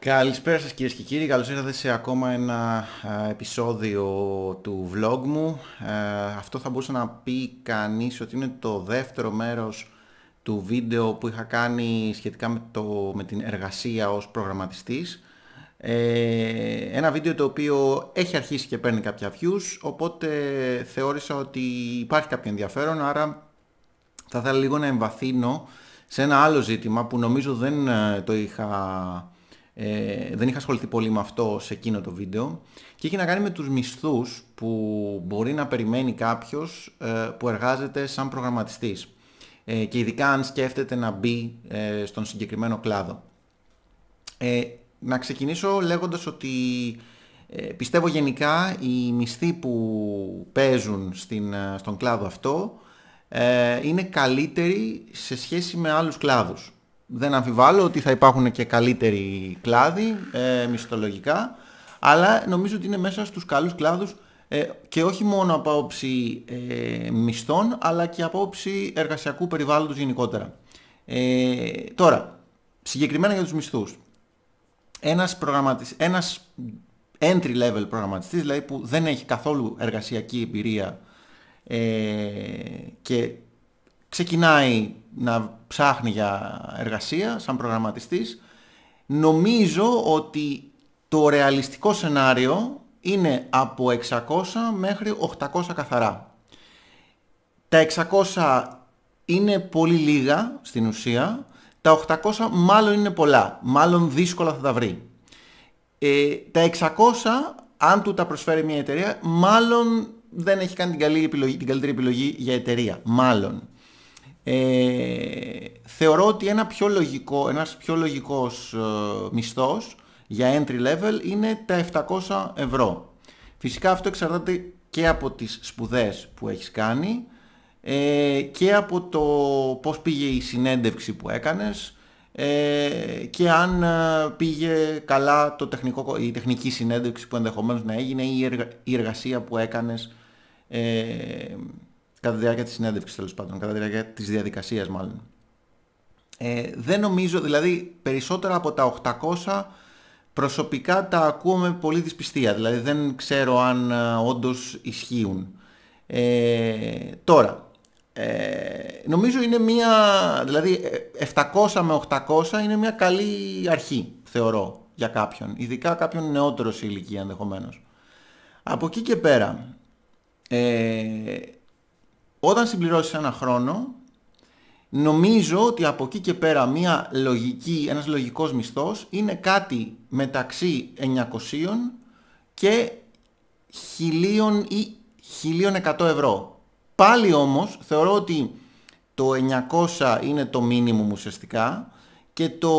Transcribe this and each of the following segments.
Καλησπέρα σας κυρίες και κύριοι, καλώς ήρθατε σε ακόμα ένα επεισόδιο του vlog μου. Ε, αυτό θα μπορούσε να πει κανείς ότι είναι το δεύτερο μέρος του βίντεο που είχα κάνει σχετικά με, το, με την εργασία ως προγραμματιστής. Ε, ένα βίντεο το οποίο έχει αρχίσει και παίρνει κάποια views, οπότε θεώρησα ότι υπάρχει κάποιο ενδιαφέρον, άρα θα ήθελα λίγο να εμβαθύνω σε ένα άλλο ζήτημα που νομίζω δεν ε, το είχα ε, δεν είχα ασχοληθεί πολύ με αυτό σε εκείνο το βίντεο και έχει να κάνει με τους μισθούς που μπορεί να περιμένει κάποιος ε, που εργάζεται σαν προγραμματιστής ε, και ειδικά αν σκέφτεται να μπει ε, στον συγκεκριμένο κλάδο. Να ξεκινήσω λέγοντας ότι πιστεύω γενικά οι μισθοί που παίζουν στην, στον κλάδο αυτό είναι καλύτεροι σε σχέση με άλλους κλάδους δεν αμφιβάλλω ότι θα υπάρχουν και καλύτεροι κλάδοι ε, μισθολογικά, αλλά νομίζω ότι είναι μέσα στους καλούς κλάδους ε, και όχι μόνο από όψη ε, μισθών, αλλά και από όψη εργασιακού περιβάλλοντος γενικότερα. Ε, τώρα, συγκεκριμένα για τους μισθούς. Ένας, προγραμματισ... ένας entry level προγραμματιστής, δηλαδή που δεν έχει καθόλου εργασιακή εμπειρία ε, και ξεκινάει να ψάχνει για εργασία σαν προγραμματιστής, νομίζω ότι το ρεαλιστικό σενάριο είναι από 600 μέχρι 800 καθαρά. Τα 600 είναι πολύ λίγα στην ουσία, τα 800 μάλλον είναι πολλά, μάλλον δύσκολα θα τα βρει. Ε, τα 600, αν του τα προσφέρει μια εταιρεία, μάλλον δεν έχει κάνει την, καλή επιλογή, την καλύτερη επιλογή για εταιρεία, μάλλον. Ε, θεωρώ ότι ένα πιο λογικό, ένας πιο λογικός ε, μισθός για entry level είναι τα 700 ευρώ. Φυσικά αυτό εξαρτάται και από τις σπουδές που έχεις κάνει ε, και από το πώς πήγε η συνέντευξη που έκανες ε, και αν πήγε καλά το τεχνικό, η τεχνική συνέντευξη που ενδεχομένως να έγινε ή η εργασία που έκανες κατά τη διάρκεια της συνέντευξης τέλος πάντων, κατά τη διάρκεια της διαδικασίας μάλλον. Ε, δεν νομίζω, δηλαδή περισσότερα από τα 800 προσωπικά τα ακούω με πολύ δυσπιστία, δηλαδή δεν ξέρω αν ε, όντως ισχύουν. Ε, τώρα, ε, νομίζω είναι μια, δηλαδή 700 ε, με 800 είναι μια καλή αρχή, θεωρώ, για κάποιον. Ειδικά κάποιον νεότερο σε ηλικία ενδεχομένως. Από εκεί και πέρα, ε, όταν συμπληρώσεις ένα χρόνο, νομίζω ότι από εκεί και πέρα μια λογική, ένας λογικός μισθός είναι κάτι μεταξύ 900 και 1000 ή 1100 ευρώ. Πάλι όμως θεωρώ ότι το 900 είναι το μίνιμουμ ουσιαστικά και το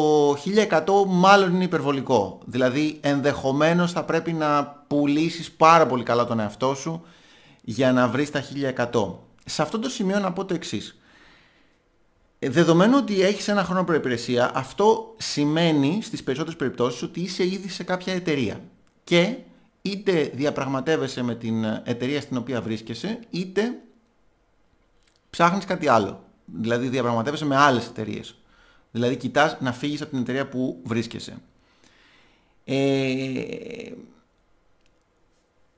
1100 μάλλον είναι υπερβολικό. Δηλαδή ενδεχομένως θα πρέπει να πουλήσεις πάρα πολύ καλά τον εαυτό σου για να βρεις τα 1100 σε αυτό το σημείο να πω το εξής. Ε, δεδομένου ότι έχεις ένα χρόνο προϋπηρεσία, αυτό σημαίνει στις περισσότερες περιπτώσεις ότι είσαι ήδη σε κάποια εταιρεία. Και είτε διαπραγματεύεσαι με την εταιρεία στην οποία βρίσκεσαι, είτε ψάχνεις κάτι άλλο. Δηλαδή διαπραγματεύεσαι με άλλες εταιρείες. Δηλαδή κοιτάς να φύγεις από την εταιρεία που βρίσκεσαι. Ε,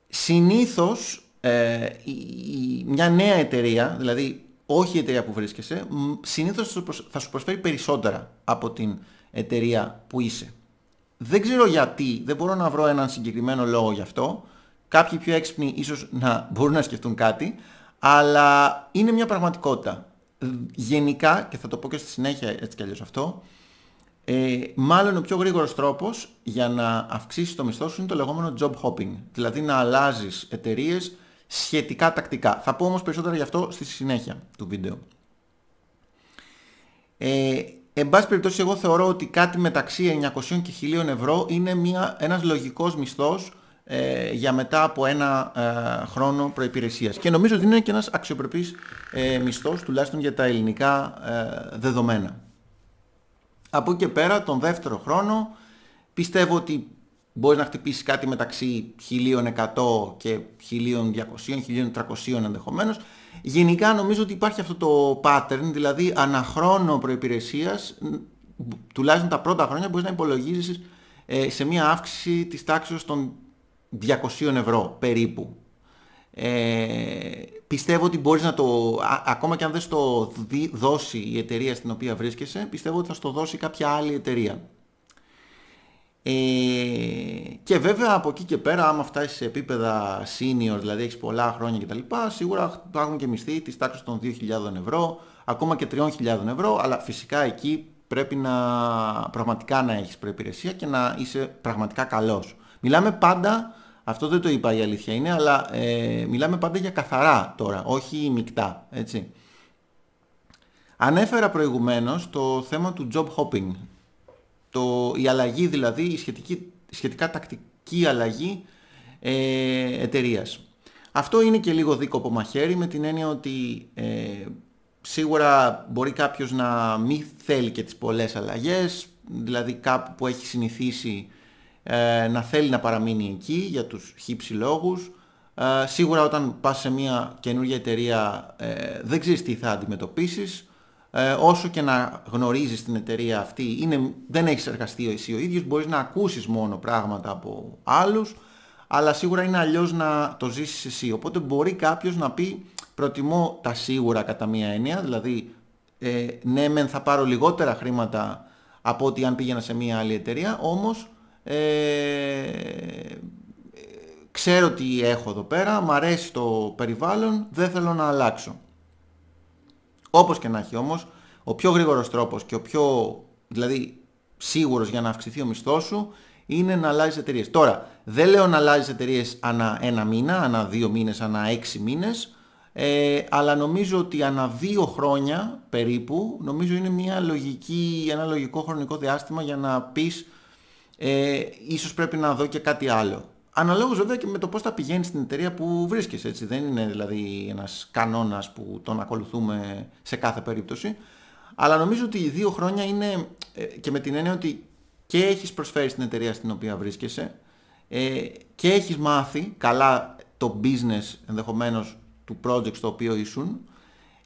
συνήθως ε, η, μια νέα εταιρεία, δηλαδή όχι η εταιρεία που βρίσκεσαι, συνήθως θα σου προσφέρει περισσότερα από την εταιρεία που είσαι. Δεν ξέρω γιατί, δεν μπορώ να βρω έναν συγκεκριμένο λόγο γι' αυτό. Κάποιοι πιο έξυπνοι ίσως να μπορούν να σκεφτούν κάτι, αλλά είναι μια πραγματικότητα. Γενικά, και θα το πω και στη συνέχεια έτσι κι αυτό, ε, μάλλον ο πιο γρήγορος τρόπος για να αυξήσεις το μισθό σου είναι το λεγόμενο job hopping. Δηλαδή να αλλάζεις εταιρείες, σχετικά τακτικά. Θα πω όμως περισσότερα γι' αυτό στη συνέχεια του βίντεο. Ε, εν πάση περιπτώσει εγώ θεωρώ ότι κάτι μεταξύ 900 και 1000 ευρώ είναι μια, ένας λογικός μισθός ε, για μετά από ένα ε, χρόνο προϋπηρεσίας. Και νομίζω ότι είναι και ένας αξιοπρεπής ε, μισθός τουλάχιστον για τα ελληνικά ε, δεδομένα. Από εκεί πέρα τον δεύτερο χρόνο πιστεύω ότι μπορείς να χτυπήσεις κάτι μεταξύ 1100 και 1200, 1300 ενδεχομένως. Γενικά νομίζω ότι υπάρχει αυτό το pattern, δηλαδή αναχρόνο προϋπηρεσίας, τουλάχιστον τα πρώτα χρόνια μπορείς να υπολογίζεις ε, σε μια αύξηση της τάξης των 200 ευρώ περίπου. Ε, πιστεύω ότι μπορείς να το, ακόμα και αν δεν στο δώσει η εταιρεία στην οποία βρίσκεσαι, πιστεύω ότι θα στο δώσει κάποια άλλη εταιρεία. Ε, και βέβαια από εκεί και πέρα άμα φτάσεις σε επίπεδα senior, δηλαδή έχεις πολλά χρόνια κτλ σίγουρα έχουν και μισθή της τάξης των 2.000 ευρώ, ακόμα και 3.000 ευρώ αλλά φυσικά εκεί πρέπει να πραγματικά να έχεις προπηρεσία και να είσαι πραγματικά καλός. Μιλάμε πάντα, αυτό δεν το είπα η αλήθεια είναι, αλλά ε, μιλάμε πάντα για καθαρά τώρα, όχι μεικτά, έτσι. Ανέφερα προηγουμένως το θέμα του job hopping, το, η αλλαγή δηλαδή, η σχετικά τακτική αλλαγή ε, εταιρείας. Αυτό είναι και λίγο δίκοπο μαχαίρι με την έννοια ότι ε, σίγουρα μπορεί κάποιος να μην θέλει και τις πολλές αλλαγές, δηλαδή κάπου που έχει συνηθίσει ε, να θέλει να παραμείνει εκεί για τους χύψη λόγους. Ε, σίγουρα όταν πας σε μια καινούργια εταιρεία δεν ξέρεις τι θα αντιμετωπίσεις, ε, όσο και να γνωρίζεις την εταιρεία αυτή, είναι, δεν έχεις εργαστεί εσύ ο ίδιος, μπορείς να ακούσεις μόνο πράγματα από άλλους, αλλά σίγουρα είναι αλλιώς να το ζήσεις εσύ. Οπότε μπορεί κάποιος να πει προτιμώ τα σίγουρα κατά μία έννοια, δηλαδή ε, ναι μεν θα πάρω λιγότερα χρήματα από ότι αν πήγαινα σε μία άλλη εταιρεία, όμως ε, ξέρω τι έχω εδώ πέρα, μ' αρέσει το περιβάλλον, δεν θέλω να αλλάξω. Όπως και να έχει όμως, ο πιο γρήγορος τρόπος και ο πιο δηλαδή σίγουρος για να αυξηθεί ο μισθός σου είναι να αλλάζεις εταιρείες. Τώρα, δεν λέω να αλλάζεις εταιρείες ανά ένα μήνα, ανά δύο μήνες, ανά έξι μήνες, ε, αλλά νομίζω ότι ανά δύο χρόνια περίπου, νομίζω είναι μια λογική, ένα λογικό χρονικό διάστημα για να πεις ε, ίσως πρέπει να δω και κάτι άλλο. Αναλόγως βέβαια και με το πώς θα πηγαίνει στην εταιρεία που βρίσκεσαι, έτσι. Δεν είναι δηλαδή ένας κανόνας που τον ακολουθούμε σε κάθε περίπτωση. Αλλά νομίζω ότι οι δύο χρόνια είναι ε, και με την έννοια ότι και έχεις προσφέρει στην εταιρεία στην οποία βρίσκεσαι ε, και έχεις μάθει καλά το business ενδεχομένως του project στο οποίο ήσουν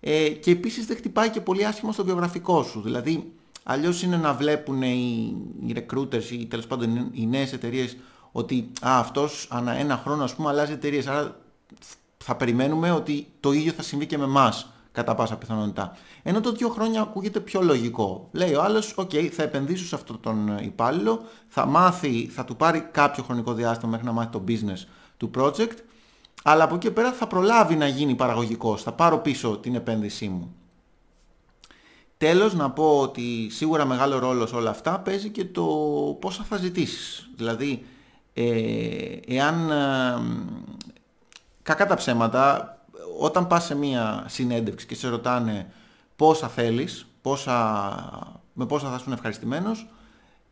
ε, και επίσης δεν χτυπάει και πολύ άσχημα στο βιογραφικό σου. Δηλαδή αλλιώς είναι να βλέπουν οι recruiters ή τέλος πάντων οι νέες εταιρείες ότι α, αυτός ανά ένα χρόνο ας πούμε αλλάζει εταιρείες. άρα θα περιμένουμε ότι το ίδιο θα συμβεί και με εμάς κατά πάσα πιθανότητα. Ενώ το δύο χρόνια ακούγεται πιο λογικό. Λέει ο άλλος οκ, θα επενδύσω σε αυτόν τον υπάλληλο, θα μάθει, θα του πάρει κάποιο χρονικό διάστημα μέχρι να μάθει το business του project, αλλά από εκεί πέρα θα προλάβει να γίνει παραγωγικός, θα πάρω πίσω την επένδυσή μου. Τέλος να πω ότι σίγουρα μεγάλο ρόλος σε όλα αυτά παίζει και το πόσα θα ζητήσεις. Δηλαδή ε, εάν ε, κακά τα ψέματα όταν πας σε μία συνέντευξη και σε ρωτάνε πόσα θέλεις, πόσα, με πόσα θα σου ευχαριστημένος,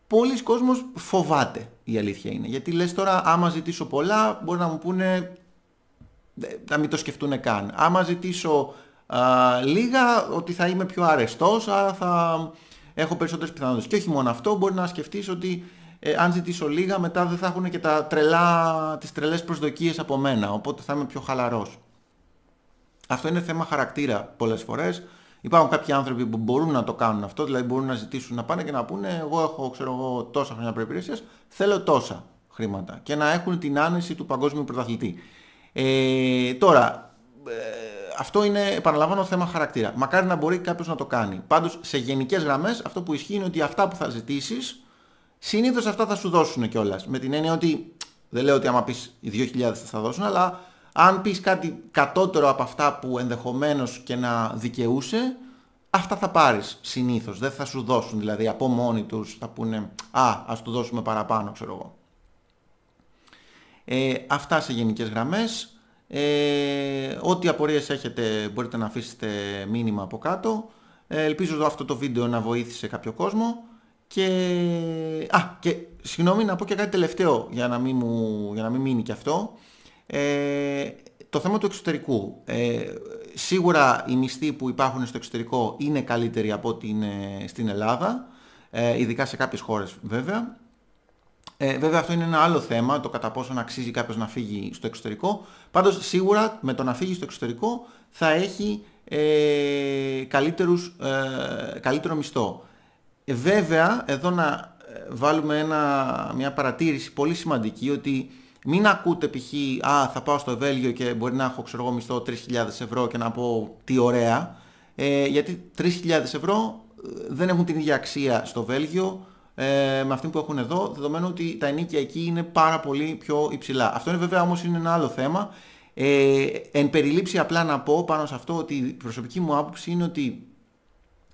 πολλοί κόσμος φοβάται η αλήθεια είναι. Γιατί λες τώρα άμα ζητήσω πολλά μπορεί να μου πούνε να μην το σκεφτούν καν. Άμα ζητήσω λίγα ότι θα είμαι πιο αρεστός, άρα θα έχω περισσότερες πιθανότητες. Και όχι μόνο αυτό, μπορεί να σκεφτείς ότι ε, αν ζητήσω λίγα μετά δεν θα έχουν και τα τρελά, τις τρελές προσδοκίες από μένα, οπότε θα είμαι πιο χαλαρός. Αυτό είναι θέμα χαρακτήρα πολλές φορές. Υπάρχουν κάποιοι άνθρωποι που μπορούν να το κάνουν αυτό, δηλαδή μπορούν να ζητήσουν να πάνε και να πούνε εγώ έχω ξέρω, εγώ, τόσα χρόνια προϋπηρεσίας, θέλω τόσα χρήματα και να έχουν την άνεση του παγκόσμιου πρωταθλητή. Ε, τώρα, ε, αυτό είναι, επαναλαμβάνω, θέμα χαρακτήρα. Μακάρι να μπορεί κάποιος να το κάνει. Πάντως, σε γενικές γραμμές, αυτό που ισχύει είναι ότι αυτά που θα ζητήσεις, Συνήθως αυτά θα σου δώσουν κιόλας. Με την έννοια ότι δεν λέω ότι άμα πεις οι 2.000 θα δώσουν, αλλά αν πεις κάτι κατώτερο από αυτά που ενδεχομένως και να δικαιούσε, αυτά θα πάρεις συνήθως. Δεν θα σου δώσουν δηλαδή από μόνοι τους. Θα πούνε Α, ας του δώσουμε παραπάνω, ξέρω εγώ. Ε, αυτά σε γενικές γραμμές. Ε, ό,τι απορίες έχετε μπορείτε να αφήσετε μήνυμα από κάτω. Ε, ελπίζω αυτό το βίντεο να βοήθησε κάποιο κόσμο. Και... Α, και συγγνώμη να πω και κάτι τελευταίο για να μην, μου... για να μην μείνει και αυτό. Ε, το θέμα του εξωτερικού. Ε, σίγουρα οι μισθοί που υπάρχουν στο εξωτερικό είναι καλύτεροι από ό,τι είναι στην Ελλάδα, ε, ειδικά σε κάποιες χώρες βέβαια. Ε, βέβαια αυτό είναι ένα άλλο θέμα, το κατά πόσο να αξίζει κάποιος να φύγει στο εξωτερικό. Πάντως σίγουρα με το να φύγει στο εξωτερικό θα έχει ε, καλύτερους, ε, καλύτερο μισθό. Ε, βέβαια, εδώ να ε, βάλουμε ένα, μια παρατήρηση πολύ σημαντική ότι μην ακούτε π.χ. «Α, θα πάω στο Βέλγιο και μπορεί να έχω ξέρω, μισθό 3.000 ευρώ και να πω τι ωραία». Ε, γιατί 3.000 ευρώ ε, δεν έχουν την ίδια αξία στο Βέλγιο ε, με αυτή που έχουν εδώ, δεδομένου ότι τα ενίκια εκεί είναι πάρα πολύ πιο υψηλά. Αυτό είναι βέβαια όμως είναι ένα άλλο θέμα. Ε, εν περιλήψει απλά να πω πάνω σε αυτό ότι η προσωπική μου άποψη είναι ότι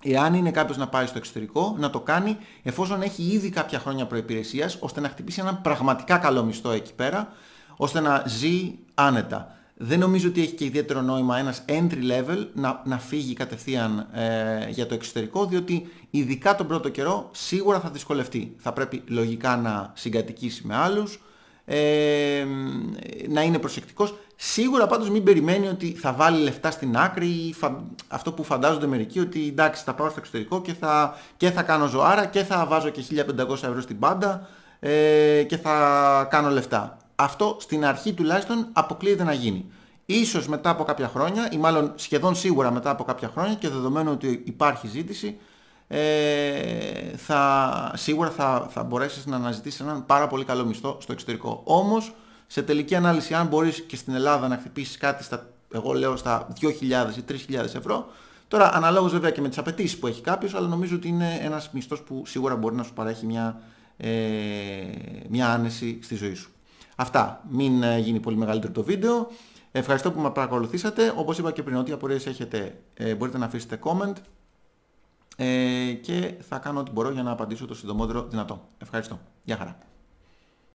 Εάν είναι κάποιος να πάει στο εξωτερικό, να το κάνει εφόσον έχει ήδη κάποια χρόνια προπηρεσία, ώστε να χτυπήσει ένα πραγματικά καλό μισθό εκεί πέρα, ώστε να ζει άνετα. Δεν νομίζω ότι έχει και ιδιαίτερο νόημα ένας entry level να, να φύγει κατευθείαν ε, για το εξωτερικό, διότι ειδικά τον πρώτο καιρό σίγουρα θα δυσκολευτεί. Θα πρέπει λογικά να συγκατοικήσει με άλλους, να είναι προσεκτικός. Σίγουρα πάντως μην περιμένει ότι θα βάλει λεφτά στην άκρη αυτό που φαντάζονται μερικοί ότι εντάξει θα πάω στο εξωτερικό και θα, και θα κάνω ζωάρα και θα βάζω και 1500 ευρώ στην πάντα ε, και θα κάνω λεφτά. Αυτό στην αρχή τουλάχιστον αποκλείεται να γίνει. Ίσως μετά από κάποια χρόνια ή μάλλον σχεδόν σίγουρα μετά από κάποια χρόνια και δεδομένου ότι υπάρχει ζήτηση ε, θα, σίγουρα θα, θα μπορέσεις να αναζητήσεις έναν πάρα πολύ καλό μισθό στο εξωτερικό. Όμως, σε τελική ανάλυση, αν μπορείς και στην Ελλάδα να χτυπήσεις κάτι στα, εγώ λέω στα 2.000 ή 3.000 ευρώ, τώρα αναλόγως βέβαια και με τις απαιτήσεις που έχει κάποιος, αλλά νομίζω ότι είναι ένας μισθός που σίγουρα μπορεί να σου παρέχει μια, ε, μια άνεση στη ζωή σου. Αυτά. Μην ε, γίνει πολύ μεγαλύτερο το βίντεο. Ευχαριστώ που με παρακολουθήσατε. Όπως είπα και πριν, ό,τι απορίες έχετε ε, μπορείτε να αφήσετε comment. Ε, και θα κάνω ό,τι μπορώ για να απαντήσω το συντομότερο δυνατό. Ευχαριστώ. Γεια χαρά.